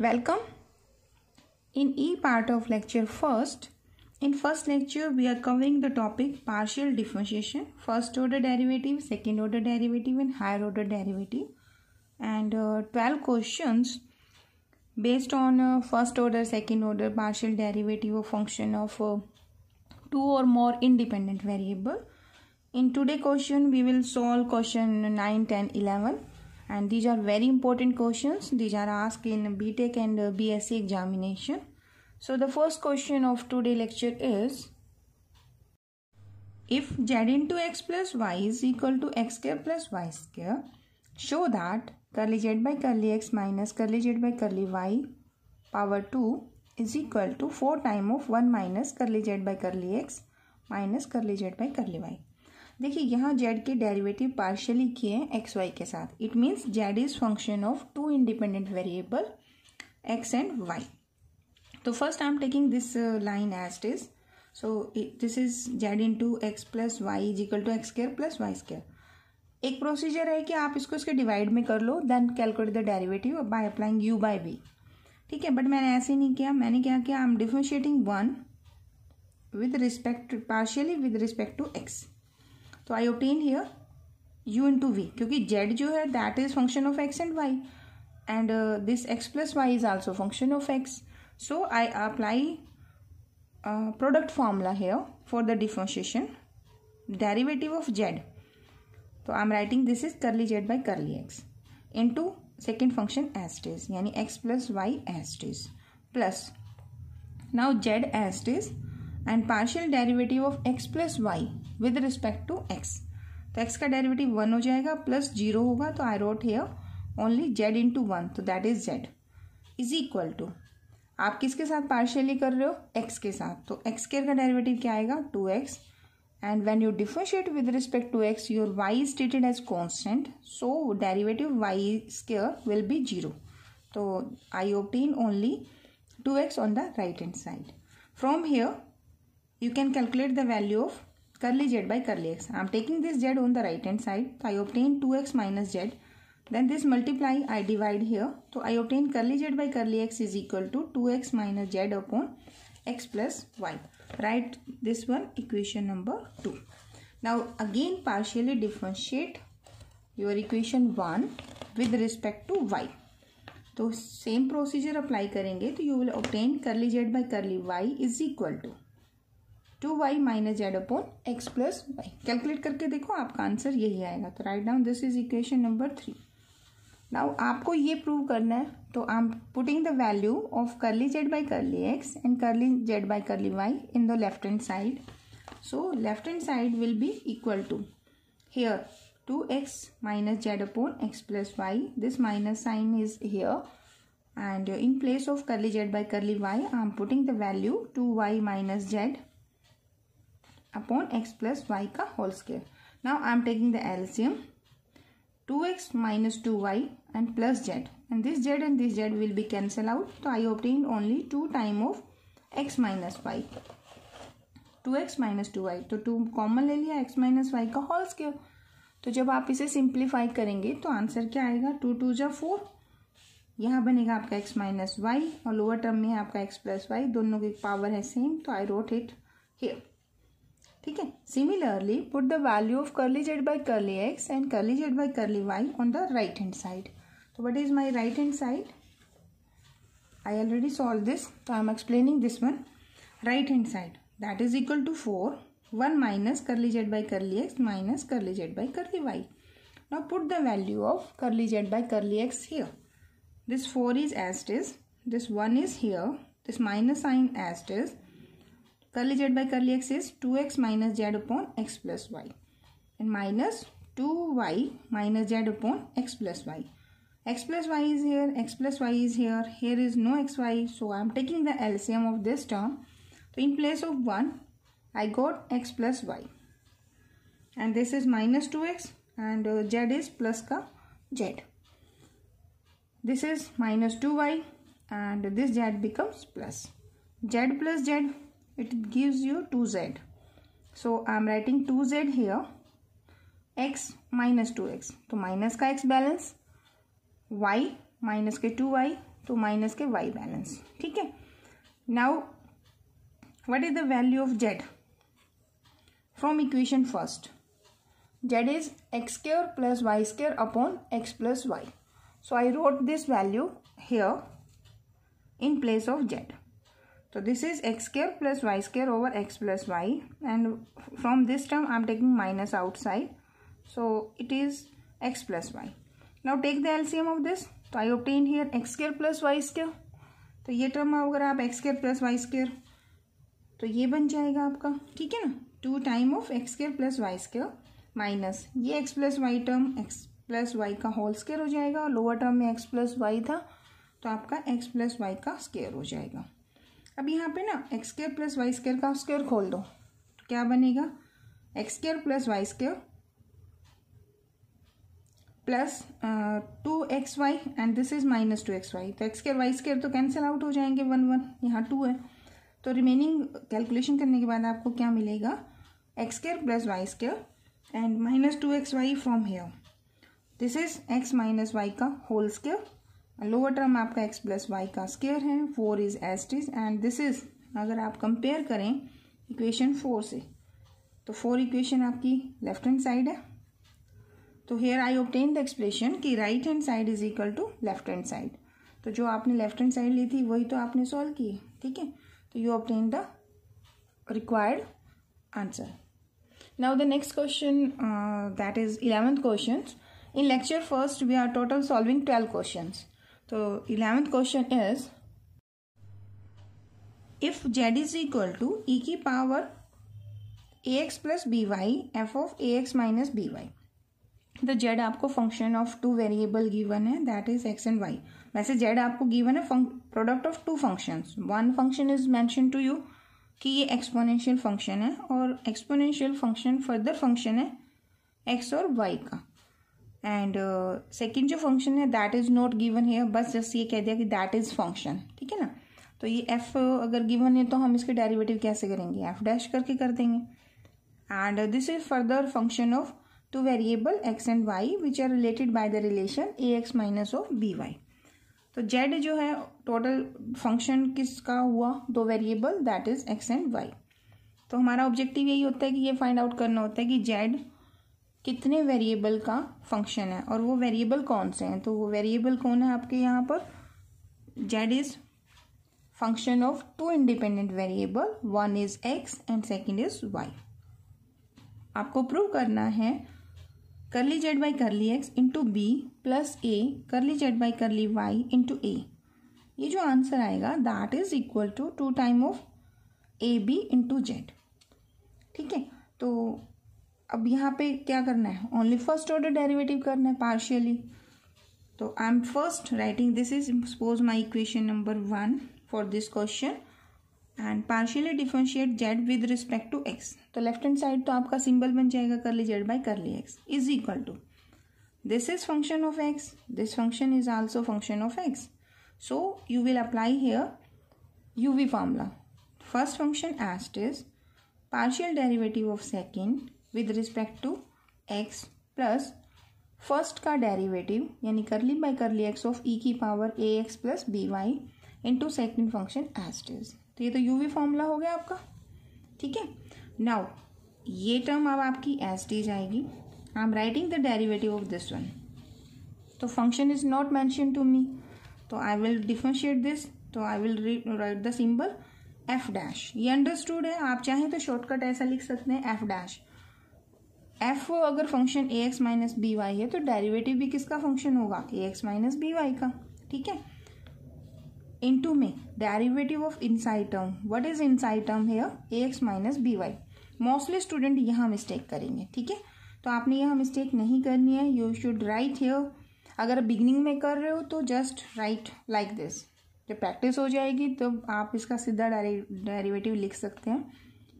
Welcome. In E part of lecture first, in first lecture we are covering the topic partial differentiation, first order derivative, second order derivative and higher order derivative and uh, 12 questions based on uh, first order, second order partial derivative of function of uh, two or more independent variable. In today question we will solve question 9, 10, 11 and these are very important questions these are asked in btech and bsc examination so the first question of today lecture is if z into x plus y is equal to x square plus y square show that curly z by curly x minus curly z by curly y power 2 is equal to 4 time of 1 minus curly z by curly x minus curly z by curly y देखिए यहाँ Z के derivative partially किए हैं x Y के साथ it means Z is function of two independent variable X and Y तो first I am taking this line as it is so this is Z into x plus Y is equal to X square plus Y square एक procedure है कि आप इसको इसके divide में कर लो then calculate the derivative by applying u by v ठीक है बट मैंने ऐसे नहीं किया मैंने क्या किया I am differentiating one with respect partially with respect to x तो I obtain here u into v क्योंकि जेड जो है that is function of x and Y and this X plus Y is also function of x so I apply product formula here for the differentiation derivative of Z तो I am writing this is curly Z by curly X into second function as it is यानी X plus Y as it is plus now Z as it is and partial derivative of X plus Y with respect to x तो X का derivative one हो जाएगा plus zero होगा तो I wrote here only Z into one तो that is Z is equal to आप किसके साथ पार्शियली कर रहे हो एक्स के साथ तो एक्स केयर का डेरिवेटिव क्या आएगा two x and when you differentiate with respect to X your Y is stated as constant so derivative Y square will be zero तो I obtain only two X on the right hand side from here you can calculate the value of curly z by curly x. I am taking this z on the right hand side. So I obtain 2x minus z. Then this multiply I divide here. So I obtain curly z by curly x is equal to 2x minus z upon x plus y. Write this one equation number 2. Now again partially differentiate your equation 1 with respect to y. तो same procedure apply करेंगे तो you will obtain curly Z by curly Y is equal to two Y minus Z upon X plus Y calculate करके देखो आपका answer यही आएगा तो write down this is equation number three now आपको ये प्रूव करना है तो I am putting the value of curly Z by curly x and curly Z by curly Y in the left hand side so left hand side will be equal to here two X minus Z upon X plus Y this minus sign is here and in place of curly Z by curly Y I am putting the value two Y minus Z upon X plus Y का whole square now I am taking the LCM two X minus two Y and plus Z and this Z and this Z will be cancel out तो I i only two time of X minus Y two X minus two Y तो two common ले लिया X minus Y का whole square तो जब आप इसे simplify करेंगे तो आंसर क्या आएगा टू टू जा फोर यहाँ बनेगा आपका एक्स माइनस वाई और लोअर टर्म में है आपका एक्स प्लस वाई दोनों की पावर है सेम तो आई रोट इट हियर ठीक है similarly put the value of curly Z by curly X and curly Z by curly Y on the right hand side तो what is my right hand side I already solve this तो I am explaining this one right hand side that is equal to 4 1 minus curly z by curly x minus curly z by curly y now put the value of curly z by curly x here this 4 is as it is this 1 is here this minus sign as this. कर लीजिए add by कर लिए access two X minus Z upon X plus Y and minus two Y minus Z upon X plus Y X plus Y is here X plus Y is here here is no X Y so I am taking the LCM of this term तो in place of one I got X plus Y and this is minus two x and Z is plus का Z this is minus two Y and this Z becomes plus Z plus Z it gives you 2z so i'm writing 2z here x minus 2x to minus ka x balance y minus k 2y to minus k y balance okay now what is the value of z from equation first z is x square plus y square upon x plus y so i wrote this value here in place of z So this is x square plus y square over x plus y and from this term I am taking minus outside. So it is x plus y. Now take the LCM of this. So I obtain here x square plus y square. तो ये term अगर आप X square plus Y square तो ये बन जाएगा आपका ठीक है ना two time of X square plus Y square minus ये x plus Y term X plus Y का होल स्केयर हो जाएगा और लोअर टर्म में एक्स प्लस वाई था तो आपका एक्स प्लस वाई का स्केयर हो जाएगा अब यहाँ पे ना X square plus Y square का स्क्वेयर खोल दो तो क्या बनेगा X square plus Y square plus two x Y and this is minus two x Y तो एक्स स्केयर वाई स्केयर तो कैंसिल आउट हो जाएंगे वन वन यहाँ टू है तो रिमेनिंग कैलकुलेशन करने के बाद आपको क्या मिलेगा x square plus Y square and minus two x y from here this is x minus Y का होल स्केयर लोअर टर्म आपका एक्स प्लस वाई का स्केयर है four is as it is and this is अगर आप compare करें equation four से तो four equation आपकी लेफ्ट हैंड साइड है तो here I obtain the expression कि right hand side is equal to left hand side तो जो आपने लेफ्ट हैंड साइड ली थी वही तो आपने सॉल्व की ठीक है तो you obtain the required answer now the next question that is eleventh question in lecture first we are total solving twelve question तो eleventh question is if Z is equal to ई की power a x plus b Y F of a x minus b y तो Z आपको function of two variable given है that is x and Y वैसे Z आपको given है product of two function one function is mention to you कि ये exponential function है और एक्सपोनेंशियल फंक्शन फर्दर फंक्शन है एक्स और वाई का एंड सेकेंड uh, जो फंक्शन है दैट इज़ नॉट गिवन है बस जस्ट ये कह दिया कि दैट इज़ फंक्शन ठीक है ना तो ये एफ uh, अगर गिवन है तो हम इसके डेरिवेटिव कैसे करेंगे एफ डैश करके कर देंगे and this is further function of two variable X and Y which are related by the relation A x minus of b y तो जेड जो है टोटल फंक्शन किसका हुआ दो variable that is x and Y तो हमारा objective यही होता है कि ये फाइंड आउट करना होता है कि जेड कितने वेरिएबल का फंक्शन है और वो वेरिएबल कौन से हैं तो वो वेरिएबल कौन है आपके यहाँ पर z is function of two independent variable one is x and second is y आपको प्रूव करना है curly Z by curly x into b plus a curly Z by curly y into a ये जो answer आएगा that is equal to two time of a b into z ठीक है तो अब यहाँ पे क्या करना है ओनली फर्स्ट ऑर्डर डेरिवेटिव करना है पार्शियली तो I am first writing this is suppose my equation number one for this question and partially differentiate z with respect to x तो लेफ्ट हैंड साइड तो आपका सिंबल बन जाएगा curly Z by curly x is equal to this is function of x this function is also function of x so you will apply here u v formula first function as it is partial derivative of second with respect to x plus first का derivative यानी curly by curly x of e की power a x plus b y into second function as is तो ये तो you v formula हो गया आपका ठीक है नाउ ये टर्म अब आपकी एस टीज आएगी I am writing the derivative of this one तो function is not mention to me तो आई विल डिफ्रेंशिएट दिस तो I will write the symbol f dash ये अंडरस्टूड है आप चाहें तो शॉर्टकट ऐसा लिख सकते हैं एफ डैश एफ अगर function a x minus b y है तो डेरिवेटिव भी किसका फंक्शन होगा a x minus b y का ठीक है इनटू में derivative of inside term what is inside term here a x minus b y mostly student यहाँ मिस्टेक करेंगे ठीक है तो आपने यहाँ मिस्टेक नहीं करनी है यू शुड राइट हेयर अगर बिगनिंग में कर रहे हो तो जस्ट राइट लाइक दिस जब प्रैक्टिस हो जाएगी तो आप इसका सीधा डेरिवेटिव लिख सकते हैं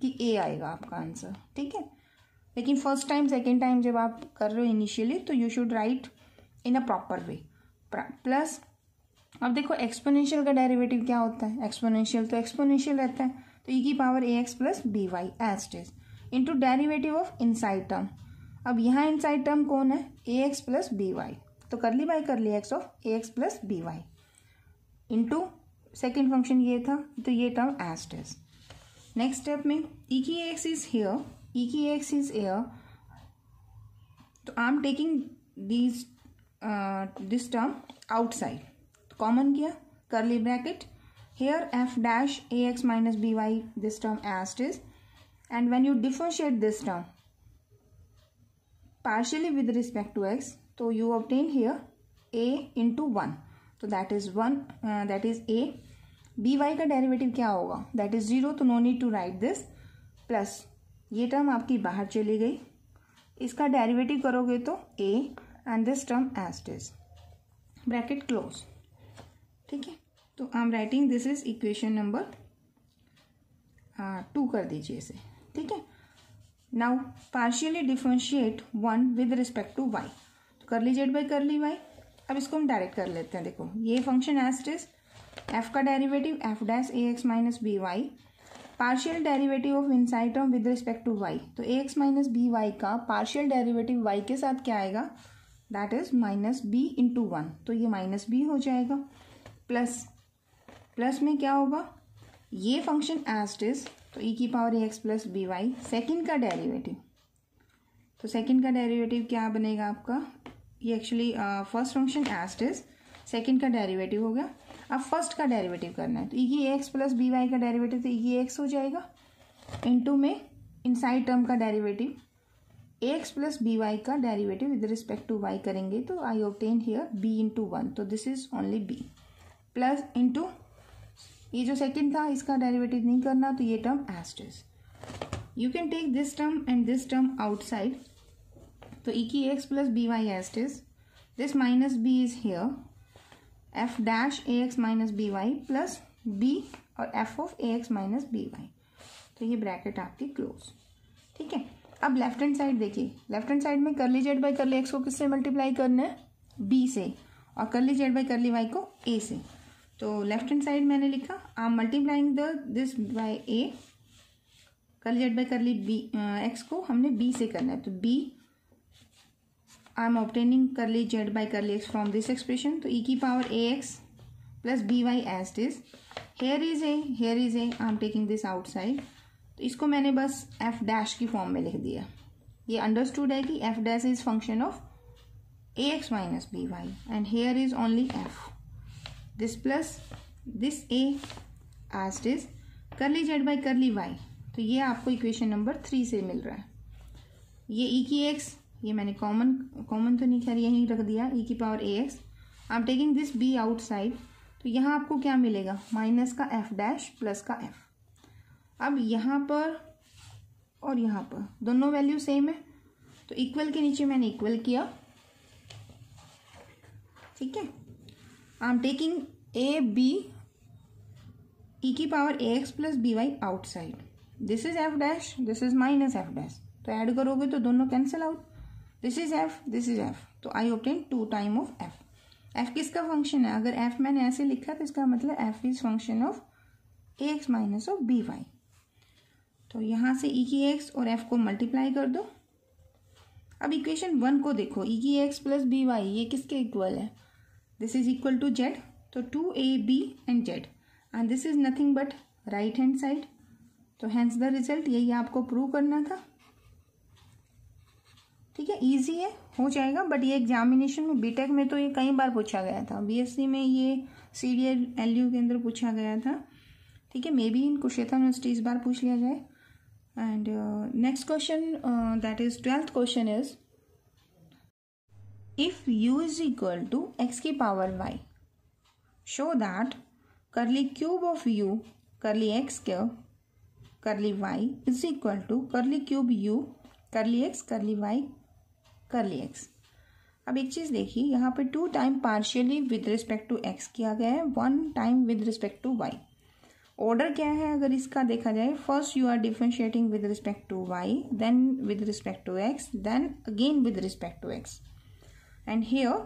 कि ए आएगा आपका आंसर ठीक है लेकिन फर्स्ट टाइम सेकेंड टाइम जब आप कर रहे हो इनिशियली तो you should write in a proper way plus अब देखो एक्सपोनेंशियल का डेरिवेटिव क्या होता है एक्सपोनेंशियल तो एक्सपोनेंशियल रहता है तो ई e की power a x plus b y as it is into derivative of inside term अब यहाँ इनसाइड टर्म कौन है a x plus b y तो कर curly by curly x of a x plus b y into second function ये था तो ये term as it is next step में ई e की x is here x is here तो I am taking this this term outside common किया curly bracket here f dash a x minus b y this term as it is and when you differentiate this term partially with respect to x तो you obtain here a into one तो that is one that is a b y का derivative क्या होगा that is zero तो no need to write this plus ये term आपकी बाहर चली गई इसका डेरिवेटिव करोगे तो a and this term as is bracket close ठीक है तो I am writing this is equation number two कर दीजिए इसे ठीक है now partially differentiate one with respect to Y तो कर लीजिए बाई कर ली वाई अब इसको हम डायरेक्ट कर लेते हैं देखो ये फंक्शन एज इज एफ का derivative f dash a x minus b y partial derivative of in term with respect to Y तो a x minus b y का पार्शियल डेरिवेटिव वाई के साथ क्या आएगा that is minus b into one तो ये minus B हो जाएगा प्लस प्लस में क्या होगा ये फंक्शन एस्ट इज तो ई e की power a x plus b y second का डेरिवेटिव तो सेकेंड का डेरिवेटिव क्या बनेगा आपका ये actually first function as it is second का डेरिवेटिव हो गया अब फर्स्ट का डेरिवेटिव करना है तो ये एक्स प्लस बी वाई का डेरिवेटिव तो ये एक्स हो जाएगा इनटू में इनसाइड टर्म का derivative x plus b y का derivative with respect to y करेंगे तो I obtain here b into one तो this is only b plus into ये जो सेकेंड था इसका डेरिवेटिव नहीं करना तो ये term as it is you can take this term and this term outside तो ई की x plus b y as it is this minus b is here f dash a x minus b y plus b और f of a x minus b y तो ये bracket आपकी close ठीक है अब left hand side देखिए left hand side में curly Z by curly x को किससे मल्टीप्लाई करना है बी से और करली जेड बाई करली वाई को ए से तो लेफ्ट हैंड साइड मैंने लिखा ah multiplying the this by a curly Z by curly b x को हमने बी से करना है तो b I am obtaining curly Z by curly x from this expression तो ई e की power a x plus b y as this here is a here is a I am taking this outside तो इसको मैंने बस F dash की form में लिख दिया ये अंडरस्टूड है कि f dash is function of a x minus b y and here is only f this plus this a as this curly Z by curly Y तो ये आपको इक्वेशन नंबर थ्री से मिल रहा है ये ई e की एक्स ये मैंने कॉमन कॉमन तो नहीं खैर यहीं रख दिया ई e की power a x I am taking this b outside तो यहाँ आपको क्या मिलेगा माइनस का एफ डैश प्लस का एफ अब यहाँ पर और यहाँ पर दोनों वैल्यू सेम है तो इक्वल के नीचे मैंने इक्वल किया ठीक है I am taking a b e की power a x plus b y outside this is f dash this is minus f dash तो ऐड करोगे तो दोनों cancel out this is f this is f तो I obtain two time of f f किसका function है अगर f मैंने ऐसे लिखा तो इसका मतलब f is function of a x minus of b y तो यहाँ से ई e की एक्स और एफ को मल्टीप्लाई कर दो अब इक्वेशन वन को देखो ई e की एक्स प्लस बी वाई ये किसके इक्वल है this is equal to z तो two a b and z and this is nothing but right hand side तो हैंस द रिजल्ट यही आपको प्रूव करना था ठीक है इजी है हो जाएगा बट ये एग्जामिनेशन में बीटेक में तो ये कई बार पूछा गया था बीएससी में ये सी डी एल यू के अंदर पूछा गया था ठीक है मे बी इन कुशेता यूनिवर्सिटी इस बार पूछ लिया जाए and next question that is twelfth question is if u is equal to x की power y show that curly cube of u curly x q curly Y is equal to curly cube u curly x curly y curly x अब एक चीज़ देखिए यहाँ पे two time partially with respect to x किया गया है one time with respect to y order क्या है अगर इसका देखा जाए first you are differentiating with respect to y then with respect to x then again with respect to x and here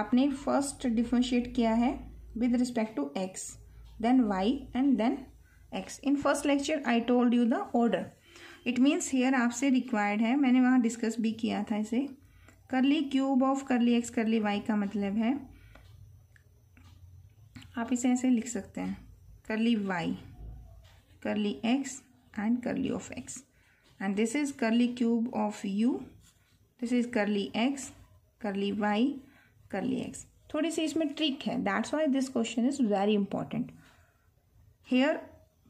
आपने फर्स्ट डिफ्रेंशिएट किया है with respect to x then y and then x in first lecture I told you the order it means here आपसे required है मैंने वहाँ discuss भी किया था इसे curly cube of curly x curly y का मतलब है आप इसे ऐसे लिख सकते हैं curly y curly x and curly of x and this is curly cube of u this is curly x curly y curly x थोड़ी सी इसमें ट्रिक है that's why this question is very important here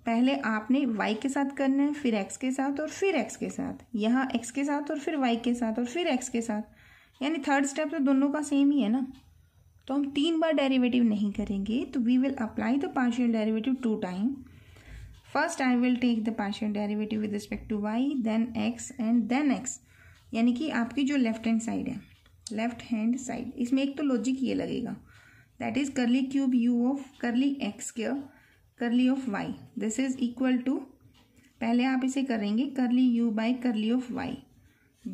पहले आपने y के साथ करना है फिर x के साथ और फिर x के साथ यहाँ x के साथ और फिर y के साथ और फिर x के साथ यानी थर्ड स्टेप तो दोनों का सेम ही है ना तो हम तीन बार डेरिवेटिव नहीं करेंगे तो we will apply the partial derivative two time first I will take the partial derivative with respect to y then x and then x यानी कि आपकी जो लेफ्ट हैंड साइड है लेफ्ट हैंड साइड इसमें एक तो लॉजिक ये लगेगा that is curly cube u of curly x cube curly of y this is equal to पहले आप इसे करेंगे curly u by curly of Y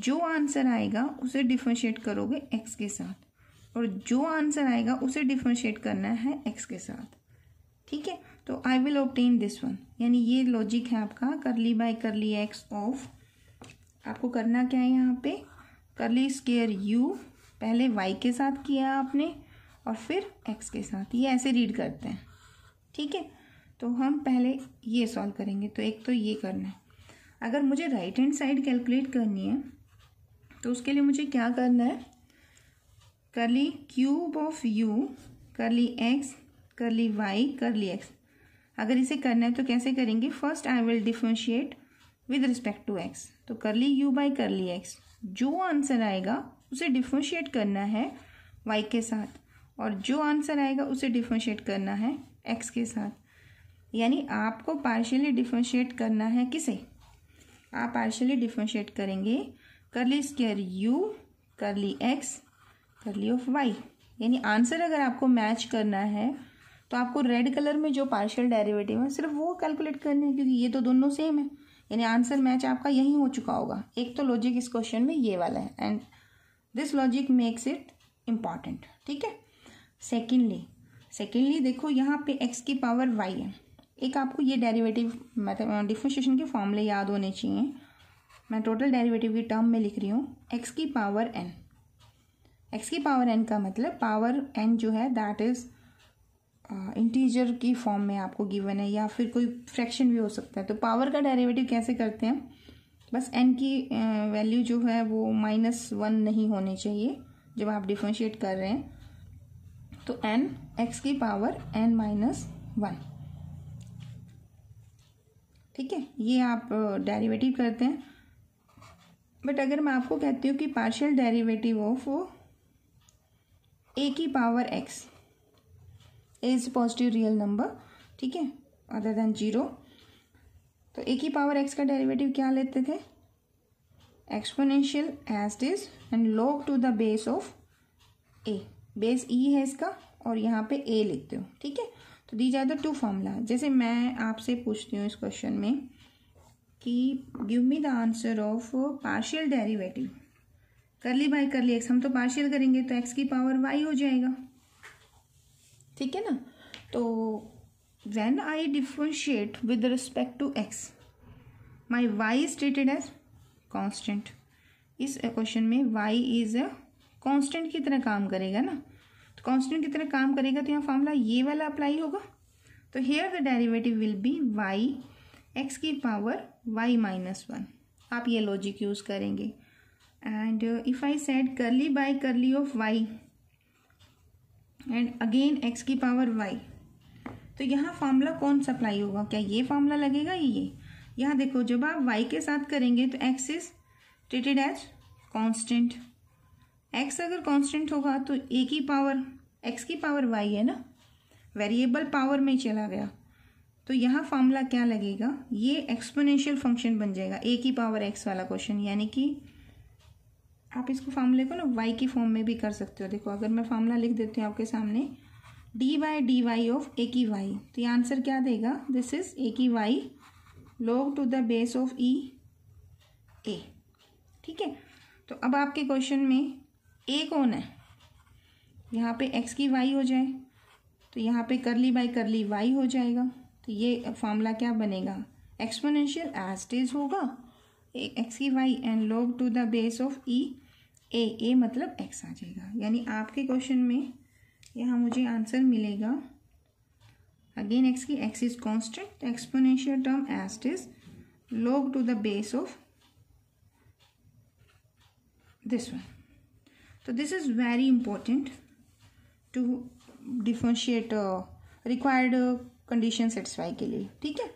जो आंसर आएगा उसे डिफ्रेंशिएट करोगे एक्स के साथ और जो आंसर आएगा उसे डिफ्रेंशिएट करना है एक्स के साथ ठीक है तो I will obtain this one यानी ये लॉजिक है आपका करली बाय करली एक्स ऑफ आपको करना क्या है यहाँ पे करली स्केयर यू पहले वाई के साथ किया आपने और फिर एक्स के साथ ये ऐसे रीड करते हैं ठीक है तो हम पहले ये सॉल्व करेंगे तो एक तो ये करना है अगर मुझे राइट हैंड साइड कैलकुलेट करनी है तो उसके लिए मुझे क्या करना है कर ली क्यूब ऑफ यू कर ली एक्स कर ली वाई कर ली एक्स अगर इसे करना है तो कैसे करेंगे first I will differentiate with respect to x तो कर ली you by curly x जो आंसर आएगा उसे डिफ्रेंशिएट करना है वाई के साथ और जो आंसर आएगा उसे डिफ्रेंशिएट करना है एक्स के साथ यानी आपको पार्शियली डिफ्रेंशिएट करना है किसे आप पार्शियली डिफ्रेंशिएट करेंगे curly square u curly x curly of y यानी आंसर अगर आपको मैच करना है तो आपको रेड कलर में जो पार्शियल डेरिवेटिव है सिर्फ वो कैलकुलेट करने हैं क्योंकि ये तो दोनों सेम है यानी आंसर मैच आपका यही हो चुका होगा एक तो लॉजिक इस क्वेश्चन में ये वाला है and this logic makes it important ठीक है सेकेंडली सेकेंडली देखो यहाँ पे एक्स की पावर वाई है एक आपको ये डेरिवेटिव डिफ्रेंशिएशन मतलब, के फॉर्मूले याद होने चाहिए मैं टोटल डेरिवेटिव की टर्म में लिख रही हूँ एक्स की पावर एन एक्स की पावर एन का मतलब पावर एन जो है दैट इज़ इंटीजर की फॉर्म में आपको गिवन है या फिर कोई फ्रैक्शन भी हो सकता है तो पावर का डेरिवेटिव कैसे करते हैं बस एन की वैल्यू जो है वो माइनस वन नहीं होने चाहिए जब आप डिफ्रेंशिएट कर रहे हैं तो एन एक्स की पावर एन माइनस वन ठीक है ये आप डेरिवेटिव करते हैं बट अगर मैं आपको कहती हूँ कि पार्शियल डेरिवेटिव ऑफ वो ए की power x is positive real number ठीक है अदर देन जीरो तो ए की पावर एक्स का डेरिवेटिव क्या लेते थे exponential as is and log to the base of a base e है इसका और यहाँ पे ए लिखते हो ठीक है तो these are the two formula जैसे मैं आपसे पूछती हूँ इस क्वेश्चन में कि give me the answer of partial derivative ली बाई कर ली एक्स हम तो पार्शियल करेंगे तो एक्स की पावर वाई हो जाएगा ठीक है ना तो when I differentiate with respect to x my y is treated as constant. इस क्वेश्चन में वाई इज अ constant की तरह काम करेगा ना कॉन्स्टेंट की तरह काम करेगा तो यहाँ फार्मूला ये वाला अप्लाई होगा तो here the derivative will be y x की पावर वाई माइनस वन आप ये लॉजिक यूज़ करेंगे and if I set curly by curly of y and again x की पावर वाई तो यहाँ फार्मूला कौन सा अप्लाई होगा क्या ये फार्मूला लगेगा ये यहाँ देखो जब आप वाई के साथ करेंगे तो x is treated as constant x अगर कॉन्स्टेंट होगा तो ए की पावर एक्स की पावर वाई है ना वेरिएबल पावर में चला गया तो यहाँ फार्मूला क्या लगेगा ये एक्सपोनेंशियल फंक्शन बन जाएगा ए की पावर एक्स वाला क्वेश्चन यानी कि आप इसको फार्मूले को ना वाई की फॉर्म में भी कर सकते हो देखो अगर मैं फार्मूला लिख देती हूँ आपके सामने d y d y of a की वाई तो ये आंसर क्या देगा दिस इज ए की y log to the base of e a ठीक है तो अब आपके क्वेश्चन में ए कौन है यहाँ पे एक्स की वाई हो जाए तो यहाँ पे करली बाई करली वाई हो जाएगा तो ये फार्मूला क्या बनेगा एक्सपोनेंशियल एज टेज होगा एक्स की y and log to the base of e a a मतलब एक्स आ जाएगा यानी आपके क्वेश्चन में यहाँ मुझे आंसर मिलेगा अगेन एक्स की x is constant exponential term as it's log to the base of this one तो this is very important to differentiate required condition satisfy के लिए ठीक है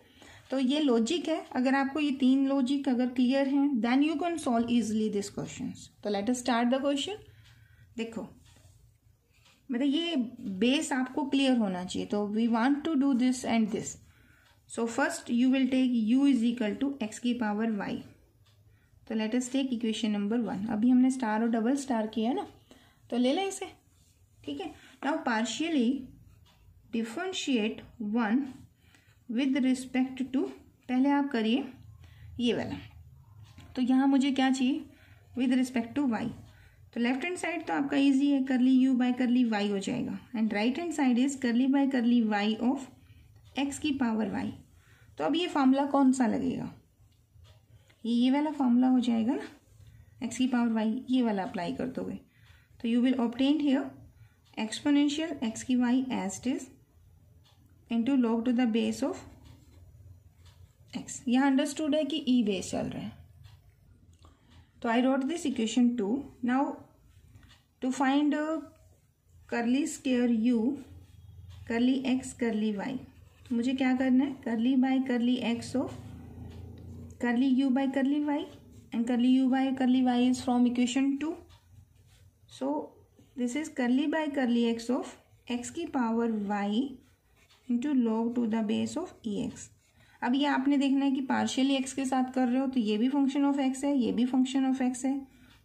तो ये लॉजिक है अगर आपको ये तीन लॉजिक अगर क्लियर हैं then you can solve easily this question तो let us start the question देखो मतलब ये बेस आपको क्लियर होना चाहिए तो we want to do this and this so first you will take u is equal to x की power y तो let us take equation number one अभी हमने स्टार और डबल स्टार किया ना तो ले लें इसे ठीक है now partially differentiate one with respect to पहले आप करिए ये वाला तो यहाँ मुझे क्या चाहिए विद रिस्पेक्ट टू वाई तो लेफ्ट हैंड साइड तो आपका इजी है करली यू बाय करली वाई हो जाएगा and right hand side is curly by curly y of x की पावर वाई तो अब ये फार्मूला कौन सा लगेगा ये ये वाला फार्मूला हो जाएगा ना एक्स की पावर वाई ये वाला अप्लाई कर दोगे तो you will obtain here exponential x की y as it is into log to the base of x यह अंडरस्टूड है कि ई e बेस चल रहा है तो I wrote this equation two now to find curly square u curly x curly y मुझे क्या करना है curly by curly x of curly u by curly y and curly u by curly Y is from equation two so this is curly by curly x of x की power y into log to the base of e x अब ये आपने देखना है कि partially x e के साथ कर रहे हो तो ये भी फंक्शन ऑफ एक्स है ये भी फंक्शन ऑफ एक्स है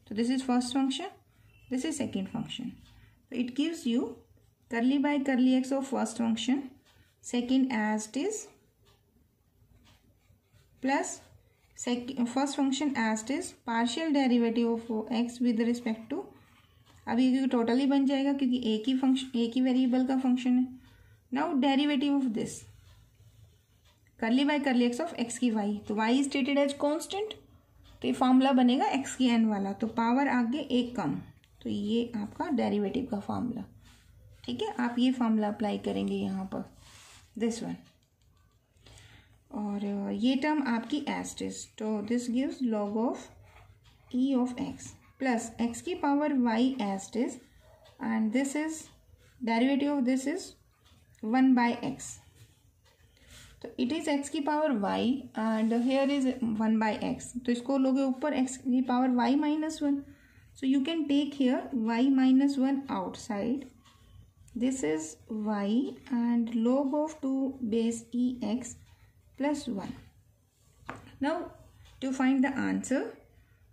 तो this is first function this is second function it gives you curly by curly x of first function second as it is plus first function as it is partial derivative of x with respect to अब ये क्योंकि total ही बन जाएगा क्योंकि एक ही function एक ही वेरिएबल का फंक्शन है now derivative of this curly कर करली एक्स ऑफ एक्स की वाई तो वाई स्टेटेड एज कॉन्स्टेंट तो ये फॉर्मूला बनेगा एक्स की एन वाला तो पावर आगे एक कम तो ये आपका डेरिवेटिव का फॉर्मूला ठीक है आप ये फॉर्मूला अप्लाई करेंगे यहाँ पर दिस वन और ये टर्म आपकी इज तो this gives log of e of x plus x ki power y as it is and this is derivative of this is 1 by x. So it is x ki power y and here is 1 by x. So isko loge upar x ki power y minus 1. So you can take here y minus 1 outside. This is y and log of 2 base e x plus 1. Now to find the answer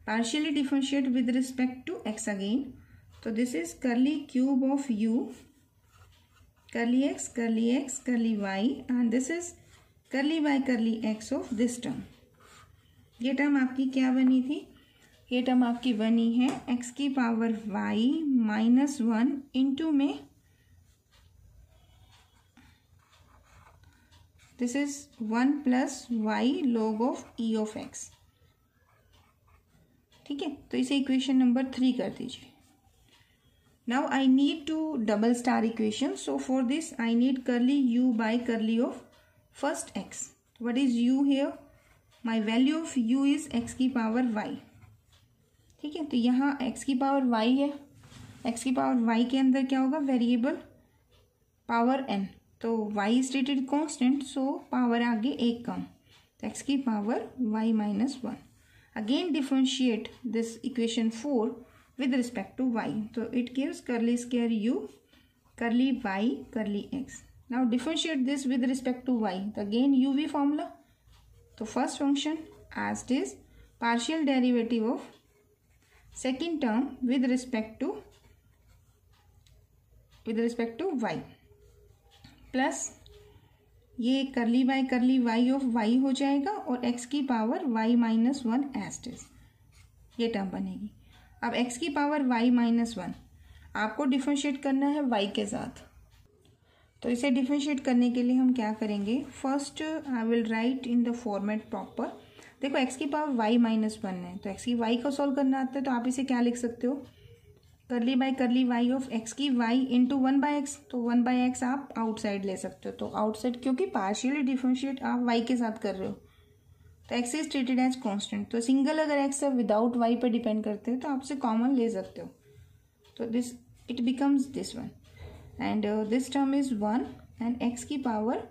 partially differentiate with respect to x again so this is curly cube of u curly x curly x curly y and this is curly y curly x of this term ये term आपकी क्या बनी थी ये term आपकी बनी है x की power y minus one into में this is one plus y log of e of x ठीक है तो इसे इक्वेशन नंबर थ्री कर दीजिए now I need to double star equation so for this I need curly u by curly of first x what is u here my value of u is x की power y ठीक है तो यहाँ x की power y है x की power y के अंदर क्या होगा वेरिएबल पावर एन तो y is rated constant so power आगे एक कम एक्स की power y minus one Again differentiate this equation 4 with respect to y. So it gives curly square u, curly y, curly x. Now differentiate this with respect to y. Again uv formula. So first function as this partial derivative of second term with respect to with respect to y plus ये करली by curly y of Y हो जाएगा और x की power y minus one as it is ये term बनेगी अब x की पावर वाई माइनस वन आपको डिफ्रेंशिएट करना है वाई के साथ तो इसे डिफ्रेंशिएट करने के लिए हम क्या करेंगे first I will write in the format proper देखो एक्स की पावर वाई माइनस वन है तो एक्स की वाई को सॉल्व करना आता है तो आप इसे क्या लिख सकते हो curly by curly y of x की y into one by x तो वन बाई एक्स आप आउटसाइड ले सकते हो तो आउटसाइड क्योंकि पार्शियली डिफ्रेंशिएट आप वाई के साथ कर रहे हो तो x is treated as constant तो सिंगल अगर एक्स है विदाउट वाई पर डिपेंड करते हो तो आपसे कॉमन ले सकते हो तो this it becomes this one and this term is one and x की power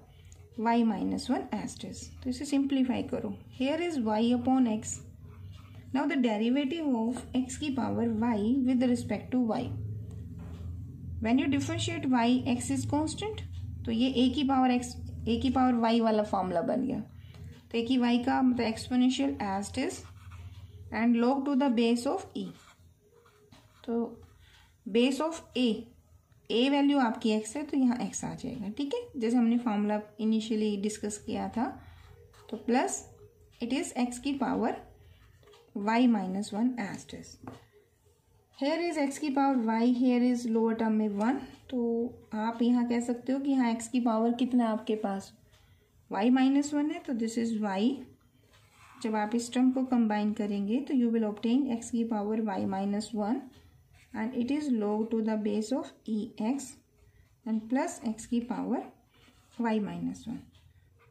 y minus one as it is तो इसे सिंप्लीफाई करो here is y upon x now the derivative of x की power y with respect to y when you differentiate y x is constant तो ये a की power x a की power y वाला formula बन गया तो a की y का मतलब exponential as is and log to the base of e तो base of a a value आपकी एक्स है तो यहाँ एक्स आ जाएगा ठीक है जैसे हमने फार्मूला इनिशियली डिस्कस किया था तो प्लस इट इज़ एक्स की power y minus one as it is is. Here is x की power y here is lower term में वन तो आप यहाँ कह सकते हो कि यहाँ एक्स की पावर कितना आपके पास वाई माइनस वन है तो दिस इज वाई जब आप इस टर्म को कंबाइन करेंगे तो यू विल ऑप्टेन एक्स की power y minus one and it is log to the base of e x and plus x की पावर वाई माइनस वन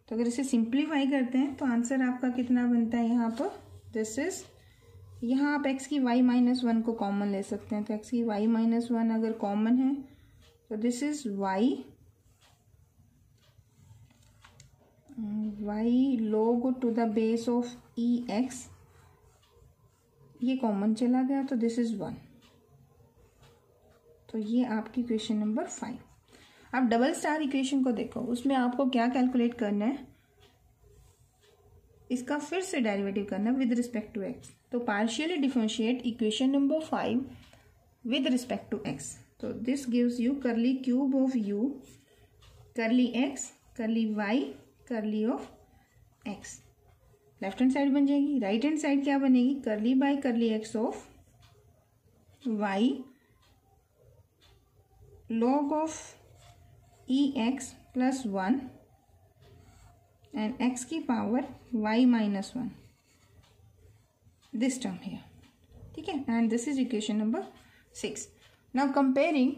तो अगर इसे सिंप्लीफाई करते हैं तो आंसर आपका कितना बनता है यहाँ पर दिस इज़ यहाँ आप एक्स की वाई माइनस वन को कॉमन ले सकते हैं तो एक्स की वाई माइनस वन अगर कॉमन है तो this is y y log to the base of e x ये कॉमन चला गया तो दिस इज़ वन तो ये आपकी क्वेश्चन नंबर फाइव आप डबल स्टार इक्वेशन को देखो उसमें आपको क्या कैलकुलेट करना है इसका फिर से डेरिवेटिव करना है विद रिस्पेक्ट टू एक्स तो partially differentiate equation number five with respect to x तो this gives you curly cube of u curly x curly y curly of x left hand side बन जाएगी right hand side क्या बनेगी curly by curly x of y log of e x plus one and x की power y minus one this term here ठीक है and this is equation number six now comparing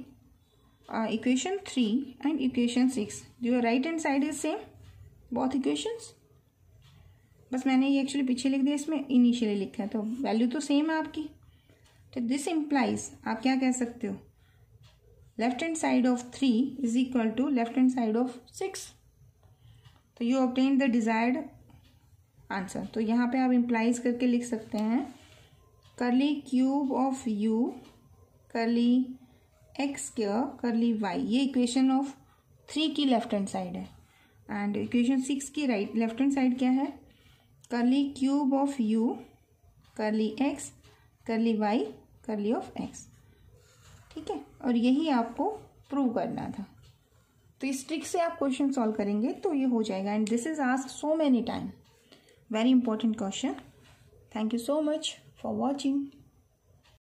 uh, equation three and equation six your right hand side is same both equations बस मैंने ये actually पीछे लिख दिया इसमें इनिशियली लिखा है तो वैल्यू तो सेम है आपकी तो दिस इम्प्लाइज आप क्या कह सकते हो left hand side of three is equal to left hand side of six तो you obtain the desired answer तो यहाँ पे आप इम्प्लाइज करके लिख सकते हैं curly cube of u curly x cure curly y ये इक्वेशन ऑफ थ्री की लेफ्ट हैंड साइड है एंड इक्वेशन सिक्स की राइट लेफ्ट हैंड साइड क्या है curly cube of u curly x curly y curly of x ठीक है और यही आपको प्रूव करना था तो इस ट्रिक से आप क्वेश्चन सॉल्व करेंगे तो ये हो जाएगा and this is ask so many time very important question thank you so much for watching